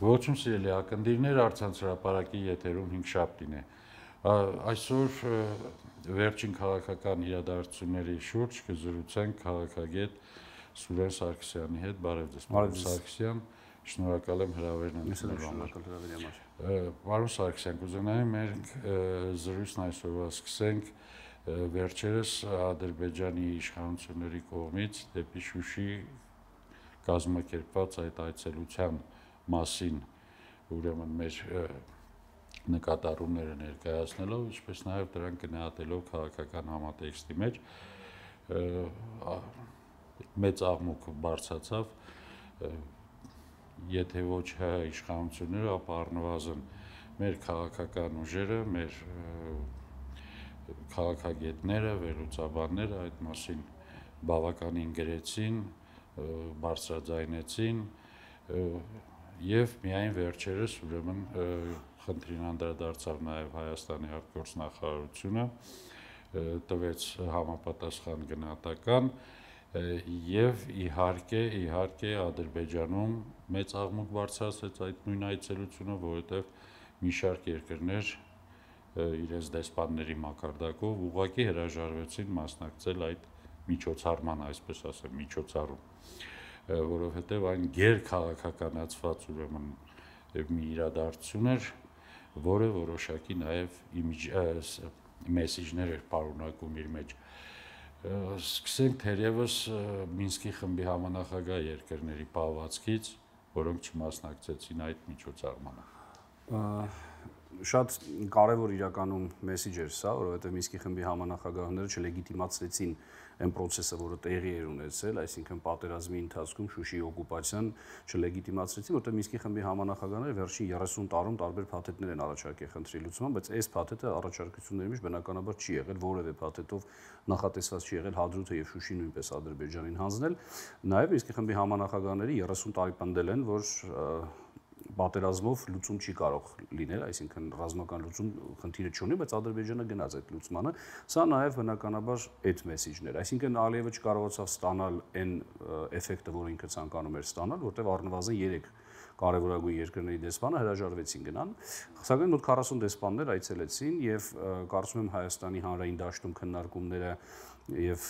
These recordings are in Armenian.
Ողջույն սիրելի ակնդիրներ, Արցանց հրապարակի եթերում 5 շաբթին է։ Այսօր վերջին քաղաքական իրադարձությունների շուրջ կզրուցենք քաղաքագետ Սուրեն Սարգսյանի հետ։ Բարև ձեզ, Պարոն Սարգսյան։ Շնորհակալ եմ հրավերն ընդունելու համար։ Պարոն Սարգսյան, կուզենայի մենք զրույցն այսօրվա սկսենք վերջերս Ադրբեջանի իշխանությունների կողմից դեպի Շուշի կազմակերպված այդ այցելության այդ մասին ուրեմն մեր նկատառումները ներկայացնելով, ինչպես նաև դրան գնահատելով քաղաքական համատեքստի մեջ մեծ աղմուկ բարձացավ եթե ոչ հայ իշխանությունները, ապա առնվազն մեր քաղաքական ուժերը, մեր քաղաքագետները, վերլուծաբանները այդ մասին բավականին գրեցին, բարձրաձայնեցին, եւ միայն վերջերս ուրեմն խնդրին անդրադարձավ նաեւ Հայաստանի արտգործնախարարությունը տվեց համապատասխան գնահատական եւ իհարկե իհարկե Ադրբեջանում մեծ աղմուկ բարձրացեց այդ նույն այցելությունը, որովհետեւ մի շարք երկրներ իրենց դեսպանների մակարդակով ուղակի հրաժարվեցին մասնակցել այդ միջոցառման, այսպես ասեմ, միջոցառում որովհետև այն ģեր քաղաքականացված ուրեմն մի իրադարձություն էր, որը որոշակի նաև իմիջ մեսեջներ էր պարունակում իր մեջ։ Սկսենք թերևս Մինսկի խմբի համանախագահ երկրների պահվածքից, որոնք չմասնակցեցին այդ միջոցառմանը շատ կարևոր իրականում մեսիջ էր սա, որովհետև Մինսկի խմբի համանախագահները չլեգիտիմացրեցին այն process-ը, որը տեղի էր ունեցել, այսինքն պատերազմի ընթացքում Շուշիի օկուպացիան չլեգիտիմացրեցին, որտեղ Մինսկի խմբի համանախագահները վերջին 30 տարում տարբեր փաթեթներ են առաջարկել խնդրի լուծման, բայց այս փաթեթը առաջարկությունների մեջ բնականաբար չի եղել, որևէ փաթեթով նախատեսված չի եղել Հադրութը եւ Շուշին նույնպես Ադրբեջանին հանձնել։ Նաեւ Մինսկի խմբի համանախագահները 30 տարի պնդել են, որ պատերազմով լուծում չի կարող լինել, այսինքն ռազմական լուծում խնդիրը չունի, բայց Ադրբեջանը գնաց այդ լուծմանը։ Սա նաև բնականաբար այդ մեսիջներ, այսինքն Ալիևը չկարողացավ ստանալ այն էֆեկտը, որ ինքը ցանկանում էր ստանալ, որտեղ առնվազն 3 կարևորագույն երկրների դեսպանը հրաժարվեցին գնան։ Սակայն մոտ 40 դեսպաններ այցելեցին եւ կարծում եմ Հայաստանի հանրային դաշտում քննարկումները եւ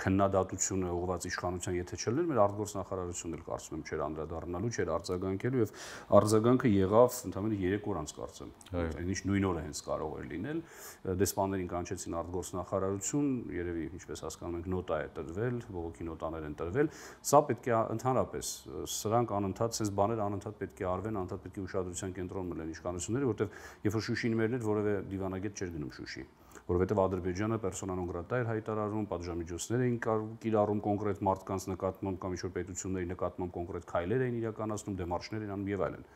քննադատությունը ուղղված իշխանության եթե չլներ մեր արտգործնախարարությունն էլ կարծում եմ չէր անդրադառնալու, չէր արձագանքելու եւ արձագանքը եղավ ընդամենը 3 օր անց կարծեմ։ Այնինչ նույն օրը հենց կարող էր լինել։ Դեսպաններին կանչեցին արտգործնախարարություն, երևի ինչպես հասկանում ենք նոտա է տրվել, ողոքի նոտաներ են տրվել։ Սա պետք է ընդհանրապես սրանք անընդհատ sense բաներ անընդհատ պետք է արվեն, անընդհատ պետք է ուշադրության կենտրոնում լինեն իշխանությունները, որտեղ երբ որ Շուշին մերն էր, որևէ դիվանագետ չէր գնում Շուշի։ Ա որովհետև Ադրբեջանը persona non grata էր հայտարարում, պատժամիջոցներ էին կիրառում կոնկրետ մարդկանց նկատմամբ կամ ինչ-որ պետությունների նկատմամբ կոնկրետ քայլեր էին իրականացնում, դեմարշներ էին անում եւ այլն։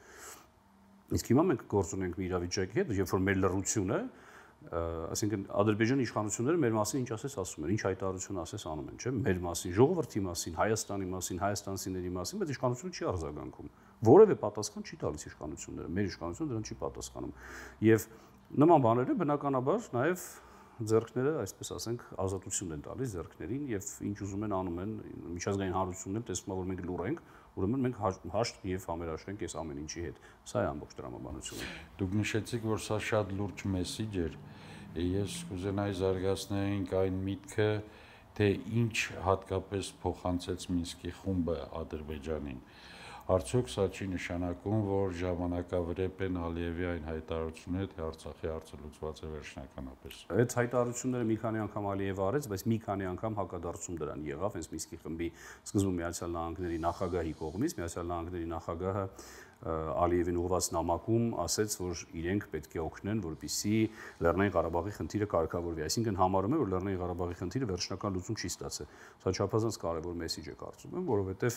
Իսկ հիմա մենք գործ ունենք մի իրավիճակի հետ, երբ որ մեր լրությունը այսինքն Ադրբեջանի իշխանությունները մեր մասին ինչ ասես ասում են, ինչ հայտարարություն ասես անում են, չէ՞, մեր մասին, ժողովրդի մասին, Հայաստանի մասին, հայաստանցիների մասին, բայց իշխանությունը չի արձագանքում։ Որևէ պատասխան չի տալիս իշխանությունները, մեր իշխանությունը դրան չի պատասխանում։ Եվ նման բաները բնականաբար նաև ձերքները, այսպես ասենք, ազատություն են տալիս ձերքներին եւ ինչ ուզում են անում են միջազգային հանրությունն էլ տեսնում է որ մենք լուր ենք, ուրեմն մենք հաշտ եւ համերաշխենք այս ամեն ինչի հետ։ Սա է ամբողջ դրամաբանությունը։ Դուք նշեցիք, որ սա շատ լուրջ մեսիջ էր։ Ես կուզենայի զարգացնենք այն միտքը, թե ինչ հատկապես փոխանցեց Մինսկի խումբը Ադրբեջանին։ Ա Արդյոք սա չի նշանակում, որ ժամանակավրեպ են Ալիևի այն հայտարարությունը, թե Արցախի հարցը լուծված է վերջնականապես։ Այդ հայտարարությունները մի քանի անգամ Ալիևը արեց, բայց մի քանի անգամ հակադարձում դրան եղավ, հենց Միսկի խմբի սկզբում Միացյալ Նահանգների նախագահի կողմից, Միացյալ Նահանգների նախագահը Ալիևին ուղված նամակում ասաց, որ իրենք պետք է օգնեն, որպիսի Լեռնային Ղարաբաղի խնդիրը կարգավորվի։ Այսինքն համարում է, որ Լեռնային Ղարաբաղի խնդիրը վերջնական լուծում չի ստացել։ Սա չափազանց կարևոր մեսիջ է կարծում եմ, որովհետև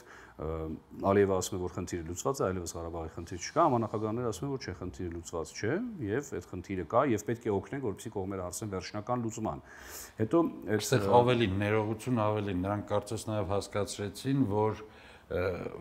Ալիևը ասում է, որ խնդիրը լուծված է, այլևս Ղարաբաղի խնդիր չկա, համանախագահները ասում են, որ չէ, խնդիրը լուծված չէ եւ այդ խնդիրը կա եւ պետք է օգնենք, որպեսի կողմերը հարցեն վերջնական լուծման։ Հետո այստեղ ավելին ներողություն ավելին նրանք կարծես նաեւ հասկացրեցին, որ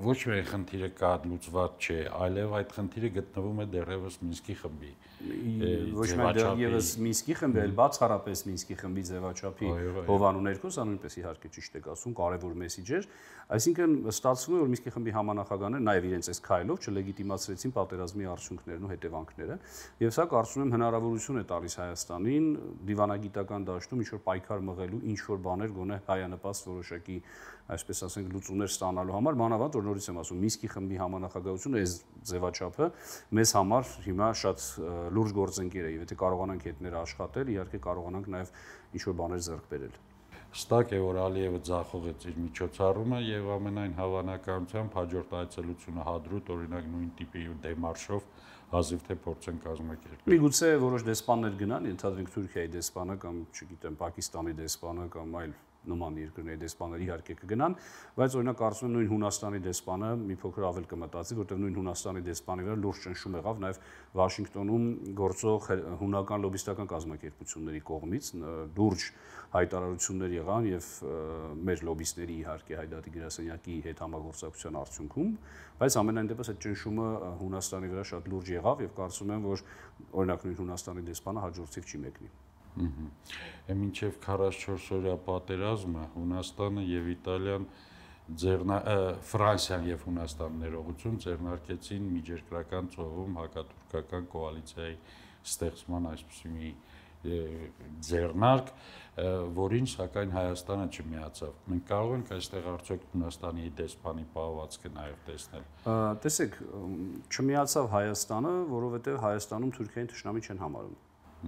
ոչ մի խնդիրը կա լուծված չէ, այլև այդ խնդիրը գտնվում է դեռևս Մինսկի խմբի ոչ միայն դեռևս Մինսկի խմբի, այլ բացառապես Մինսկի խմբի ձևաչափի հովանու ներքո, սա նույնպես իհարկե ճիշտ եք ասում, կարևոր մեսիջեր, այսինքն ստացվում է, որ Մինսկի խմբի համանախագաները նաև իրենց այս քայլով չլեգիտիմացրեցին պատերազմի արդյունքներն ու հետևանքները, եւ սա կարծում եմ հնարավորություն է տալիս Հայաստանին դիվանագիտական դաշտում ինչ որ պայքար մղելու ինչ որ բաներ գոնե հայանպաստ որոշակի այսպես ասենք լուծումներ ստանալու համար մանավանդ որ նորից եմ ասում Մինսկի խմբի համանախագահությունը այս ձևաչափը մեզ համար հիմա շատ լուրջ գործընկեր է եւ եթե կարողանանք հետները աշխատել, իհարկե կարողանանք նաեւ ինչ որ բաներ ձեռք բերել։ Հստակ է, որ Ալիևը ձախողեց իր միջոցառումը եւ ամենայն հավանականությամբ հաջորդ այցելությունը Հադրուտ օրինակ նույն տիպի դեմարշով հազիվ թե փորձ են կազմակերպել։ Միգուցե որոշ դեսպաններ գնան, ընդհանրենք Թուրքիայի դեսպանը կամ, չգիտեմ, Պակիստանի դեսպանը կամ այլ նման երկրների դեսպանները իհարկե կգնան, բայց օրինակ կարծում եմ նույն Հունաստանի դեսպանը մի փոքր ավել կմտածի, որտեղ նույն Հունաստանի դեսպանի վրա լուրջ ճնշում եղավ նաև Վաշինգտոնում գործող հունական լոբիստական կազմակերպությունների կողմից լուրջ հայտարարություններ եղան եւ մեր լոբիստների իհարկե Հայդատի գրասենյակի հետ համագործակցության արդյունքում, բայց ամենայն դեպս այդ ճնշումը Հունաստանի վրա շատ լուրջ եղավ եւ կարծում եմ, որ օրինակ նույն Հունաստանի դեսպանը հաջորդիվ չի մեկնի։ Ահա։ Մինչև 44 օրյա պատերազմը Հունաստանը եւ Իտալիան ձեռնա Ֆրանսիան եւ Հունաստանն ներողություն ձեռնարկեցին միջերկրական ծովում հակաթուրքական կոալիցիայի ստեղծման այսպիսի մի ձեռնարկ, որին սակայն Հայաստանը չմիացավ։ Մենք կարող ենք այստեղ արդյոք Հունաստանի դեսպանի պահվածքը նաև տեսնել։ Տեսեք, չմիացավ Հայաստանը, որովհետև Հայաստանում Թուրքիային ճշնամի չեն համարում։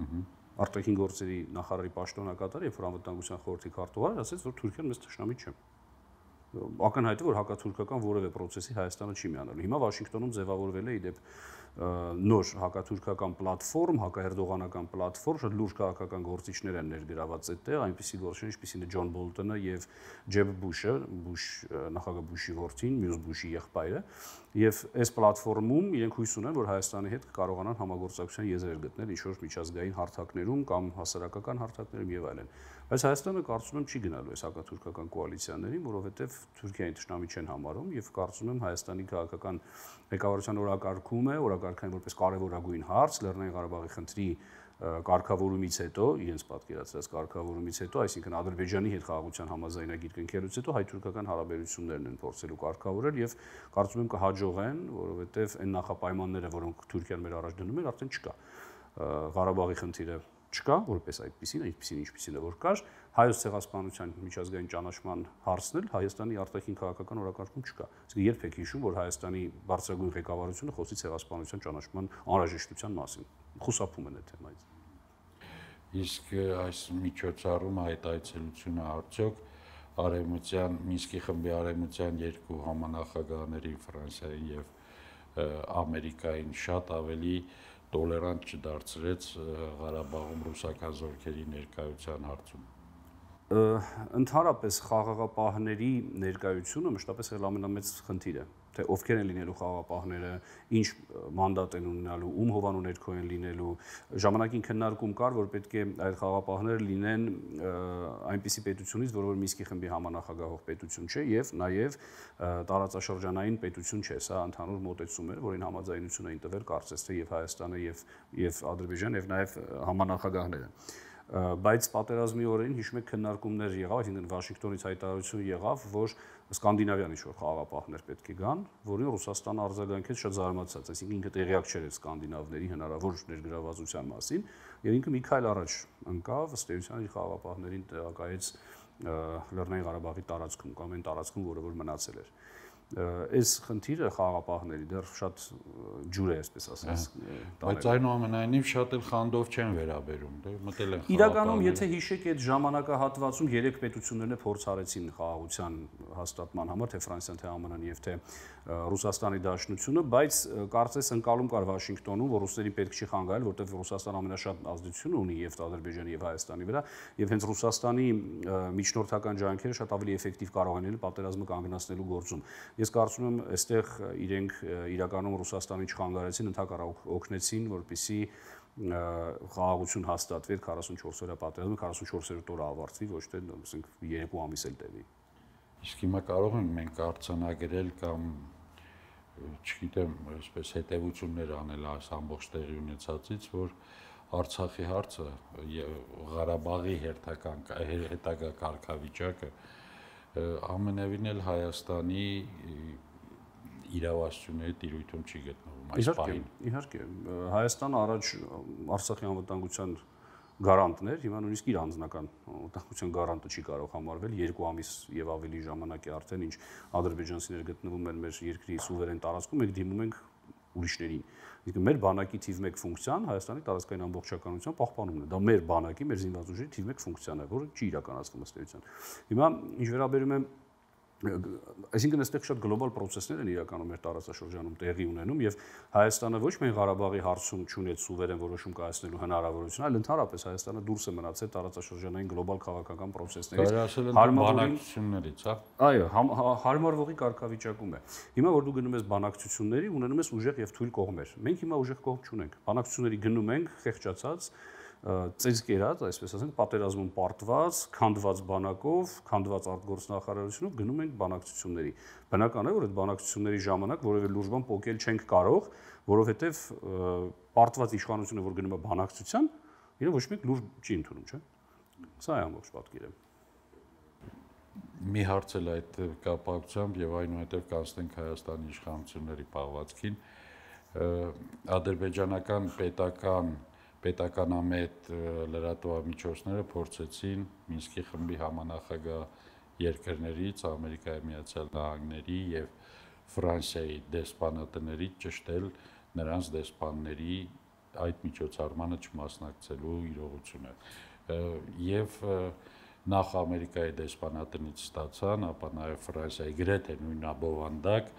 Ահա արտաքին գործերի նախարարի պաշտոնակատարը, երբ որ անվտանգության խորհրդի քարտուղարը ասաց, որ Թուրքիան մեզ ճշնամի չէ։ Ակնհայտ է, որ հակաթուրքական որևէ process-ի Հայաստանը չի միանալու։ Հիմա Վաշինգտոնում ձևավորվել է իդեպ նոր հակաթուրքական պլատֆորմ, հակահերդողանական պլատֆորմ, շատ լուրջ քաղաքական գործիչներ են ներգրաված այդտեղ, այնպիսի գործիչներ, ինչպիսին է Ջոն Բոլտոնը եւ Ջեբ Բուշը, Բուշ նախագահ Բուշի որդին, մյուս Բուշի եղբայրը, Եվ այս պլատֆորմում իրենք հույս ունեն, որ Հայաստանի հետ կարողանան համագործակցության եզրեր գտնել ինչ-որ միջազգային հարթակներում կամ հասարակական հարթակներում եւ այլն։ Բայց Հայաստանը կարծում եմ չի գնալու այս հակաթուրքական կոալիցիաներին, որովհետեւ Թուրքիային ճշտամի չեն համարում եւ կարծում եմ Հայաստանի քաղաքական ղեկավարության օրակարգում է, օրակարգային որպես կարևորագույն հարց Լեռնային Ղարաբաղի խնդրի կարգավորումից հետո, իրենց պատկերացրած կարգավորումից հետո, այսինքն Ադրբեջանի հետ խաղաղության համաձայնագիր կնքելուց հետո հայ-թուրքական հարաբերություններն են փորձելու կարգավորել եւ կարծում եմ կհաջողեն, որովհետեւ այն նախապայմանները, որոնք Թուրքիան մեր առաջ դնում էր, արդեն չկա։ Ղարաբաղի խնդիրը չկա, որպես այդպեսին, այդպեսին ինչպեսին է որ կար, հայոց ցեղասպանության միջազգային ճանաչման հարցն էլ Հայաստանի արտաքին քաղաքական օրակարգում չկա։ Իսկ երբ եք հիշում, որ Հայաստանի բարձրագույն ղեկավարությունը խոսի ցեղասպանության ճանաչման անհրաժեշտության մասին խուսափում են այդ թեմայից։ Իսկ այս միջոցառում այդ այցելությունը արդյոք արևմտյան Մինսկի խմբի արևմտյան երկու համանախագահների Ֆրանսիային եւ Ամերիկային շատ ավելի տոլերանտ չդարձրեց Ղարաբաղում ռուսական զորքերի ներկայության հարցում։ Ընդհանրապես խաղաղապահների ներկայությունը մշտապես էլ ամենամեծ խնդիրը թե ովքեր են լինելու խաղապահները, ինչ մանդատ են ունենալու, ում հովանու ներքո են լինելու։ Ժամանակին քննարկում կար, որ պետք է այդ խաղապահները լինեն այնպիսի պետությունից, որ որ Միսկի խմբի համանախագահող պետություն չէ եւ նաեւ տարածաշրջանային պետություն չէ, սա ընդհանուր մոտեցում էր, որին համաձայնություն էին տվել կարծես թե եւ Հայաստանը եւ եւ Ադրբեջանը եւ նաեւ համանախագահները բայց պատերազմի օրերին հիշում եք քննարկումներ եղավ, այսինքն Վաշինգտոնից հայտարարություն եղավ, որ Սկանդինավյան ինչ-որ խաղապահներ պետք է գան, որին Ռուսաստանը արձագանքեց շատ զարմացած, այսինքն ինքը տեղյակ չէր սկանդինավների հնարավոր ներգրավվածության մասին, եւ ինքը մի քայլ առաջ ընկավ, ըստ էության իր խաղապահներին տեղակայեց Լեռնային Ղարաբաղի տարածքում կամ այն տարածքում, որը որ մնացել էր այս խնդիրը խաղապահների դեռ շատ ջուր է, այսպես ասած։ Բայց այնուամենայնիվ շատ էլ խանդով չեն վերաբերում, դե մտել են խաղապահ։ Իրականում, եթե հիշեք, այդ ժամանակահատվածում երեք պետություններն փորձ արեցին խաղաղության հաստատման համար, թե Ֆրանսիան, թե ԱՄՆ-ն եւ թե Ռուսաստանի Դաշնությունը, բայց կարծես ընկալում կար Վաշինգտոնում, որ ռուսներին պետք չի խանգարել, որտեղ Ռուսաստանը ամենաշատ ազդեցություն ունի եւ Ադրբեջանի եւ Հայաստանի վրա, եւ հենց Ռուսաստանի միջնորդական ջանքերը շատ ավելի էֆեկտիվ կարող են լինել պատերազմը կանգնացնելու գործում։ Ես կարծում եմ, այստեղ իրենք իրականում Ռուսաստանին չխանգարեցին, ընդհակառակ օգնեցին, որպիսի խաղաղություն հաստատվեր 44 օրյա պատերազմը 44-րդ օրը ավարտվի, ոչ թե ասենք 2 ամիս էլ տևի։ Իսկ հիմա կարող ենք մենք արցանագրել կամ չգիտեմ, այսպես հետևություններ անել այս ամբողջ տեղի ունեցածից, որ Արցախի հարցը եւ Ղարաբաղի հերթական հետագա կարգավիճակը հեր, ամենևին էլ Հայաստանի իրավասությունների տիրույթում չի գտնվում այս պահին։ Իհարկե, Հայաստանը առաջ Արցախի անվտանգության գարանտն էր, հիմա նույնիսկ իր անձնական օտանության գարանտը չի կարող համարվել երկու ամիս եւ ավելի ժամանակի արդեն ինչ ադրբեջանցիներ գտնվում են մեր երկրի սուվերեն տարածքում, եք դիմում ենք ուրիշներին իսկ մեր բանակի թիվ 1 ֆունկցիան Հայաստանի տարածքային ամբողջականության պահպանումն է։ Դա մեր բանակի, մեր զինված ուժերի թիվ 1 ֆունկցիան է, որը չի իրականացվում ըստ էության։ Հիմա ինչ վերաբերում է այսինքն այստեղ շատ գլոբալ process-ներ են իրականում մեր տարածաշրջանում տեղի ունենում եւ Հայաստանը ոչ միայն Ղարաբաղի հարցում չունեց սուվերեն որոշում կայացնելու հնարավորություն, այլ ընդհանրապես Հայաստանը դուրս է մնացել տարածաշրջանային գլոբալ քաղաքական process-ներից, հարմարություններից, հա։ Այո, հարմարվողի կարգավիճակում է։ Հիմա որ դու գնում ես բանակցությունների, ունենում ես ուժեղ եւ թույլ կողմեր։ Մենք հիմա ուժեղ կողմ չունենք։ Բանակցությունների գնում ենք խեղճացած ծեզկերած, այսպես ասենք, պատերազմում պարտված, քանդված բանակով, քանդված արտգործնախարարությունով գնում ենք բանակցությունների։ Բնական է, որ այդ բանակցությունների ժամանակ որևէ լուրջ բան փոկել չենք կարող, որովհետև պարտված իշխանությունը, որ գնում է բանակցության, իրեն ոչ մեկ լուրջ չի ընդունում, չէ՞։ Սա է ամբողջ պատկերը մի հարց էլ այդ կապակցությամբ եւ այնուհետեւ կանցնենք Հայաստանի իշխանությունների պահվածքին ադրբեջանական պետական պետականամետ լրատվամիջոցները փորձեցին Մինսկի խմբի համանախագահ երկրներից Ամերիկայի Միացյալ Նահանգների եւ Ֆրանսիայի դեսպանատներից ճշտել նրանց դեսպանների այդ միջոցառմանը չմասնակցելու իրողությունը եւ նախ Ամերիկայի դեսպանատնից ստացան, ապա նաեւ Ֆրանսիայի գրեթե նույնաբովանդակ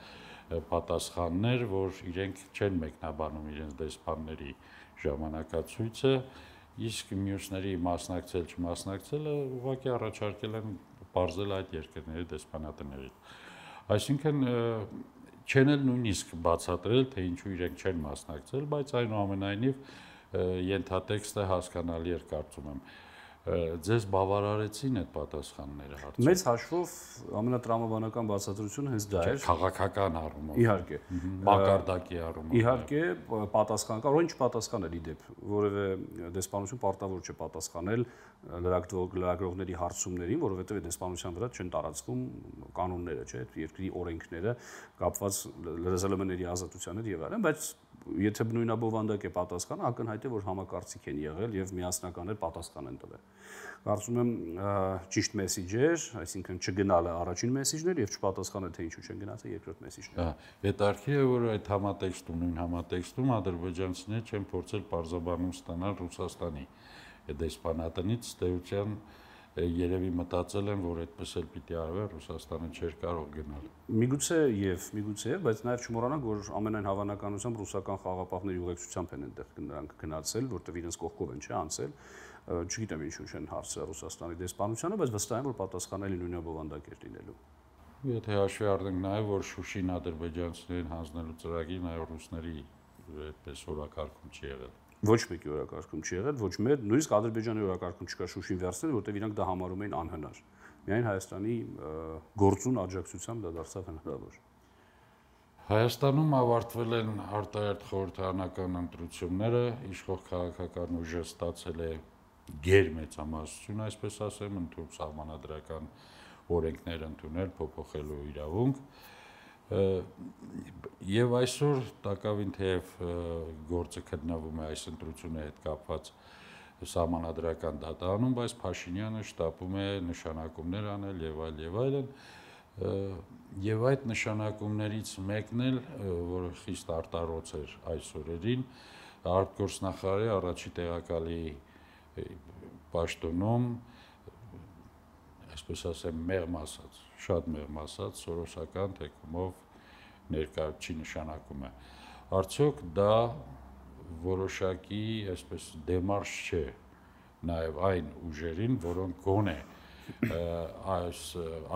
պատասխաններ, որ իրենք չեն մեկնաբանում իրենց դեսպանների ժամանակացույցը, իսկ մյուսների մասնակցել չմասնակցելը ուղղակի առաջարկել են բարձել այդ երկրների դեսպանատներին։ Այսինքն չեն էլ նույնիսկ բացատրել, թե ինչու իրենք չեն մասնակցել, բայց այնուամենայնիվ ենթատեքստը հասկանալի էր կարծում եմ։ այն ձեզ բավարարեցին այդ պատասխանները հարցը։ Մեծ հաշվով ամենատրամաբանական բացատրությունը հենց դա էր։ Քաղաքական առումով։ Իհարկե։ Մակարդակի առումով։ Իհարկե, պատասխանական, որոնց պատասխանել իդեպ, որևէ դեսպանություն պարտավոր չէ պատասխանել լրագրողների հարցումներին, որովհետև այդ դեսպանության վրա չեն տարածվում կանոնները, չէ, երկրի օրենքները կապված լրագրողների ազատության հետ եւ այլն, բայց եթե բնույնաբովանդակ է պատասխանը, ակնհայտ է որ համակարծիք են եղել եւ միասնականներ պատասխան են տվել։ Կարծում եմ ճիշտ մեսիջեր, այսինքն չգնալը առաջին մեսիջներ եւ չպատասխանը թե ինչու չեն գնացել երկրորդ մեսիջները։ Հա, հետարքի է որ այդ համատեքստում, նույն համատեքստում ադրբեջանցիները չեն փորձել parzabanum ստանալ Ռուսաստանի դեսպանատնից ստեյության երևի մտածել են, որ այդպես էլ պիտի արվեր, Ռուսաստանը չէր կարող գնալ։ Միգուցե եւ, միգուցե եւ, բայց նաեւ չմոռանանք, որ ամենայն հավանականությամբ ռուսական խաղապահների ուղեկցությամբ են այնտեղ նրանք գնացել, որտեղ իրենց կողքով են, չէ, անցել։ Չգիտեմ ինչու չեն հարցը Ռուսաստանի դեսպանությանը, բայց վստահ եմ, որ պատասխանելի նույնը բովանդակ էր լինելու։ Եթե հաշվի առնենք նաեւ, որ Շուշին ադրբեջանցիներին հանձնելու ծրագիրն այո ռուսների այդպես օրակարգում չի եղել ոչ մեկի օրակարգում չի եղել, ոչ մեր, նույնիսկ Ադրբեջանի օրակարգում չկա Շուշին վերցնել, որտեղ իրանք դա համարում էին անհնար։ Միայն Հայաստանի գործուն աջակցությամբ դա դարձավ հնարավոր։ Հայաստանում ավարտվել են արտահերթ խորհրդարանական ընտրությունները, իշխող քաղաքական ուժը ստացել է ģեր մեծամասնություն, այսպես ասեմ, ընդհանուր համանդրական օրենքներ ընդունել, փոփոխելու իրավունք եւ այսօր տակավին թեև գործը քննվում է այս ընտրությունը հետ կապված համանadrական դատանում, բայց Փաշինյանը շտապում է նշանակումներ անել եւ այլ եւ այլն եւ այդ նշանակումներից մեկն էլ, որը խիստ արտարոց էր այսօրերին, արտգործնախարարի առաջի տեղակալի պաշտոնում այսպես ասեմ, մեղմ ասած, շատ մեղմ ասած, սորոսական թեկումով ներկայացի նշանակում է։ Արդյոք դա որոշակի, այսպես դեմարշ չէ նաև այն ուժերին, որոնք գոնե այս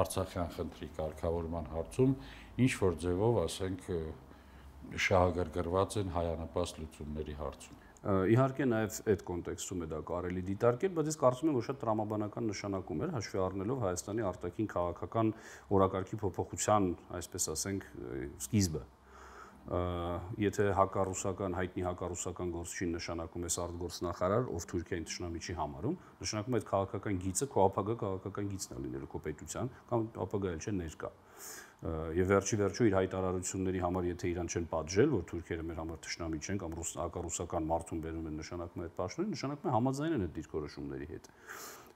Արցախյան խնդրի կարգավորման հարցում ինչ որ ձևով, ասենք, շահագրգռված են հայանպաստ լուծումների հարցում։ Իհարկե նաև այդ կոնտեքստում է դա կարելի դիտարկել, բայց ես կարծում եմ, որ շատ տրամաբանական նշանակում էր հաշվի առնելով Հայաստանի արտաքին քաղաքական օրակարգի փոփոխության, այսպես ասենք, սկիզբը եթե հակառուսական հայտնի հակառուսական գործչին նշանակում ես արտգործնախարար, ով Թուրքիային ճշնամի չի համարում, նշանակում է այդ քաղաքական գիծը քո ապագա քաղաքական գիծն է լինելու քո պետության կամ ապագա էլ չէ ներկա։ Եվ վերջի վերջո իր հայտարարությունների համար, եթե իրան չեն պատժել, որ թուրքերը մեր համար ճշնամի չեն կամ ռուս հակառուսական մարդուն վերում են նշանակում այդ պաշտոնը, նշանակում է համաձայն են այդ դիրքորոշումների հետ։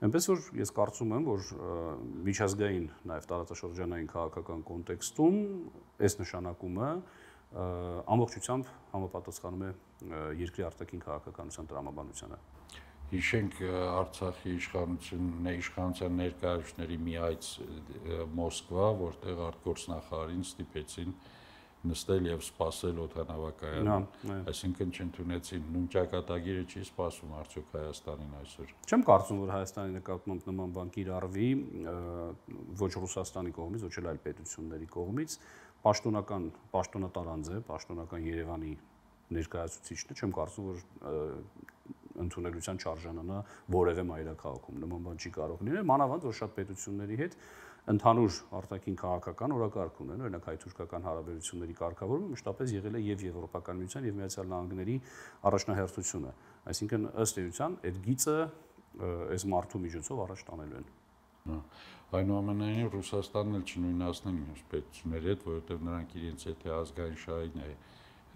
Այնպես որ ես կարծում եմ, որ միջազգային նաև տարածաշրջանային քաղաքական կոնտեքստում այս նշանակումը ամբողջությամբ համապատասխանում է երկրի արտաքին քաղաքականության տրամաբանությանը հիշենք Արցախի իշխանությունն է իշխանության ներկայացուցիչների մի այց Մոսկվա, որտեղ արտգործնախարարին ստիպեցին նստել եւ սпасել օտանավակայանում։ Այսինքն չընդունեցին նույն ճակատագիրը չի սпасում արդյոք Հայաստանին այսօր։ Չեմ կարծում, որ Հայաստանի նկատմամբ նման բան կիրառվի ոչ Ռուսաստանի կողմից, ոչ էլ այլ պետությունների կողմից պաշտոնական պաշտոնա տարանց է, պաշտոնական Երևանի ներկայացուցիչն է, չեմ կարծում որ ընդունելության չարժանանա որևէ մայրաքաղաքում։ Նման բան չի կարող լինել, մանավանդ որ շատ պետությունների հետ ընդհանուր արտաքին քաղաքական օրակարգ ունեն, օրինակ հայ-թուրքական հարաբերությունների կարգավորումը մշտապես եղել է եւ եվրոպական միության եւ միացյալ նահանգների առաջնահերթությունը։ Այսինքն ըստ էության այդ գիծը այս մարդու միջոցով առաջ տանելու են։ Այնուամենայնիվ Ռուսաստանն էլ չնույնացնենք մյուս պետությունների հետ, որովհետև նրանք իրենց եթե ազգային շահին է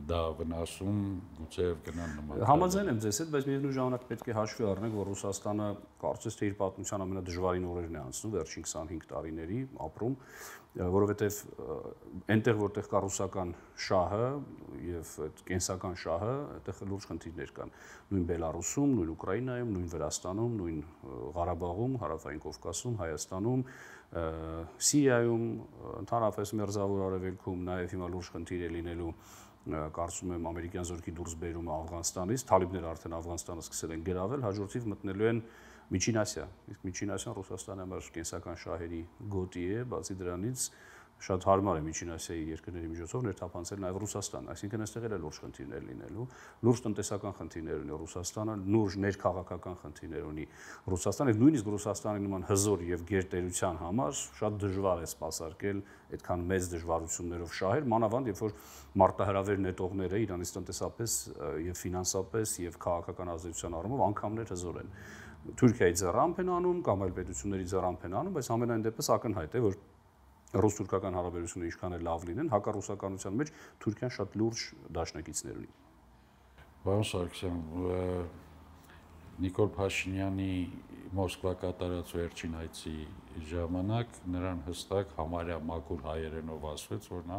դա վնասում գուցե կնան նման։ Համաձայն եմ ձեզ հետ, բայց միևնույն ժամանակ պետք է հաշվի առնենք, որ Ռուսաստանը կարծես թե իր պատմության ամենադժվարին օրերն է անցնում վերջին 25 տարիների ապրում, որովհետև այնտեղ որտեղ կա ռուսական շահը եւ այդ կենսական շահը, այդտեղ լուրջ խնդիրներ կան։ Նույն Բելարուսում, նույն Ուկրաինայում, նույն Վրաստանում, նույն Ղարաբաղում, Հարավային Կովկասում, Հայաստանում, Սիրիայում, ընդհանրապես Մերձավոր Արևելքում, նաեւ հիմա լուրջ խնդիր է լինելու կարծում եմ ամերիկյան զորքի դուրս բերումը Աфghanստանից, Թալիբները արդեն Աфghanստանը սկսել են գravel, հաջորդիվ մտնելու են Միջին Ասիա։ Իսկ Միջին Ասիան Ռուսաստանի համար կենսական շահերի գոտի է, բացի դրանից շատ հարմար է միջին ասիայի երկրների միջոցով ներթափանցել նաև Ռուսաստան, այսինքն այստեղ էլ լուրջ խնդիրներ լինելու, լուրջ տնտեսական խնդիրներ ունի Ռուսաստանը, լուրջ ներքաղաքական խնդիրներ ունի Ռուսաստանը, եւ նույնիսկ Ռուսաստանի նման հզոր եւ գերտերության համար շատ դժվար է սпасարկել այդքան մեծ դժվարություններով շահեր, մանավանդ երբ որ մարտահրավեր նետողները Իրանից տնտեսապես եւ ֆինանսապես եւ քաղաքական ազդեցության առումով անգամներ հզոր են։ Թուրքիայի ձեռամբ են անում կամ այլ պետությունների ձեռամբ են անում, բայց ամենայն դեպս ակնհայտ է որ ռուս-թուրքական հարաբերությունը ինչքան է լավ լինեն, հակառուսականության մեջ Թուրքիան շատ լուրջ դաշնակիցներ ունի։ Պարոն Սարգսյան, Նիկոլ Փաշինյանի Մոսկվա կատարած վերջին հայցի ժամանակ նրան հստակ համարյա մաքուր հայերենով ասվեց, որ նա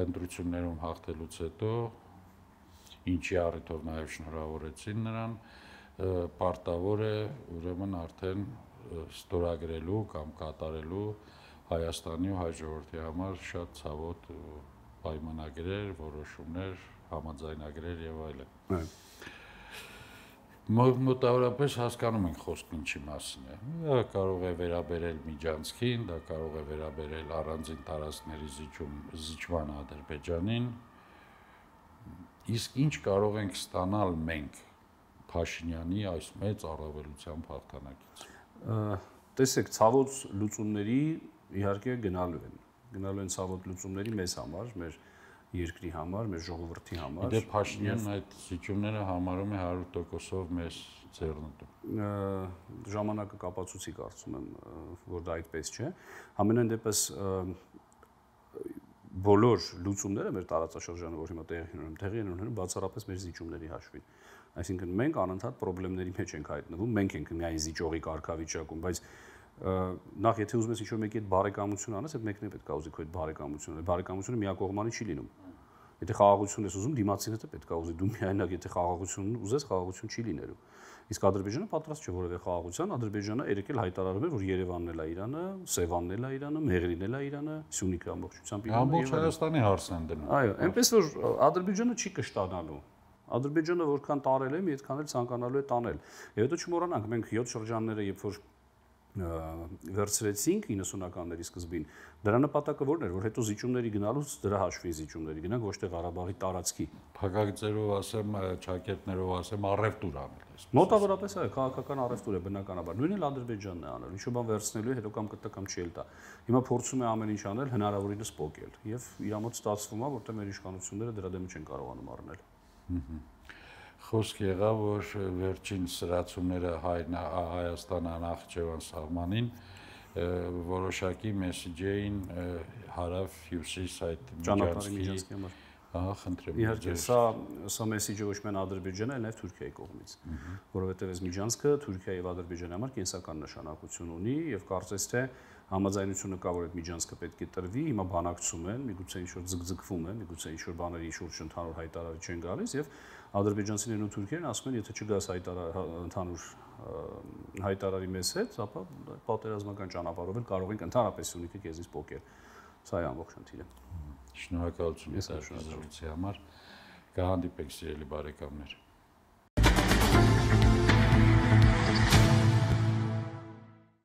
ընտրություններում հաղթելուց հետո ինչի առիթով նաև շնորհավորեցին նրան, պարտավոր է ուրեմն արդեն ստորագրելու կամ կատարելու Հայաստանի ու հայ ժողովրդի համար շատ ցավոտ պայմանագրեր, որոշումներ, համաձայնագրեր եւ այլն։ Մոտավորապես հասկանում ենք խոսքն ինչի մասին է։ Դա կարող է վերաբերել Միջանցքին, դա կարող է վերաբերել առանձին տարածքների զիջում զիջման Ադրբեջանին։ Իսկ ինչ կարող ենք ստանալ մենք Փաշինյանի այս մեծ առավելության հաղթանակից։ Տեսեք, ցավոց լուծումների իհարկե գնալու են գնալու են ցավոտ լուծումների մեզ համար, մեր երկրի համար, մեր ժողովրդի համար։ Դե Փաշինյանն այդ զիջումները համարում է 100%-ով մեզ ձեռնտու։ Ժամանակը կապացուցի կարծում եմ, որ դա այդպես չէ։ Համենայն դեպս բոլոր լուծումները մեր տարածաշրջանը, որ հիմա տեղի ունենում, տեղի են ունենում բացառապես մեր զիջումների հաշվին։ Այսինքն մենք անընդհատ խնդիրների մեջ ենք հայտնվում, մենք ենք միայն զիջողի կարգավիճակում, բայց նախ եթե ուզում ես ինչ-որ մեկի հետ բարեկամություն անես, այդ մեկն է պետք է ուզի քո հետ բարեկամություն անել։ Բարեկամությունը միակողմանի չի լինում։ Եթե խաղաղություն ես ուզում, դիմացին հետ է պետք է ուզի դու միայնակ, եթե խաղաղություն ուզես, խաղաղություն չի լինելու։ Իսկ Ադրբեջանը պատրաստ չէ որևէ խաղաղության, Ադրբեջանը երեկել հայտարարում էր, որ Երևանն էլ է Իրանը, Սևանն էլ է Իրանը, Մեղրին էլ է Իրանը, Սյունիքը ամբողջությամբ Իրանը։ Ամբողջ Հայաստանի հարցն են դնում։ Այո, այնպես որ Ադրբեջանը չի կշտանալու։ Ադրբեջանը որքան տարել է, մի այդքան էլ ցանկանալու է տանել։ Եվ հետո չմոռանանք, մենք 7 շրջանները, երբ որ վերցրեցինք 90-ականների սկզբին, դրա նպատակը ո՞րն էր, որ հետո զիջումների գնալուց դրա հաշվին զիջումների գնանք, ոչ թե Ղարաբաղի տարածքի։ Փակագծերով ասեմ, ճակետներով ասեմ, առևտուր անել էս։ Մոտավորապես այո, քաղաքական առևտուր է բնականաբար։ Նույնն էլ Ադրբեջանն է անել, ինչու՞ բան վերցնելու է, հետո կամ կտա կամ չի տա։ Հիմա փորձում է ամեն ինչ անել հնարավորինս փոկել, եւ իր ամոթ ստացվում է, որտեղ մեր իշխանությունները դրա դեմ չեն կարողանում առնել։ Հհհ խոսք եղավ, որ վերջին սրացումները հայնա, Հայաստան-Նախճևան սահմանին որոշակի մեսիջեին հարավ հյուսիս այդ միջանցքի համար Ահա, խնդրեմ։ Իհարկե, սա սա մեսիջը ոչ միայն Ադրբեջանը, այլ նաև Թուրքիայի կողմից, որովհետև այս միջանցքը Թուրքիայի եւ Ադրբեջանի համար կենսական նշանակություն ունի եւ կարծես թե համաձայնությունը կա, որ այդ միջանցքը պետք է տրվի, հիմա բանակցում են, միգուցե ինչ որ զգզգվում է, միգուցե ինչ որ բաների շուրջ ընդհանուր հայտարարություն չեն գալիս եւ ադրբեջանցիներն ու թուրքերն ասում են, եթե չգաս հայտարար հա, ընդհանուր հայտարարի մեզ հետ, ապա պատերազմական ճանապարհով էլ կարող ենք ընդհանրապես ունիկը քեզից փոկել։ Սա է ամբողջ խնդիրը։ Շնորհակալություն այս շնորհացի համար։ Կհանդիպենք սիրելի բարեկամներ։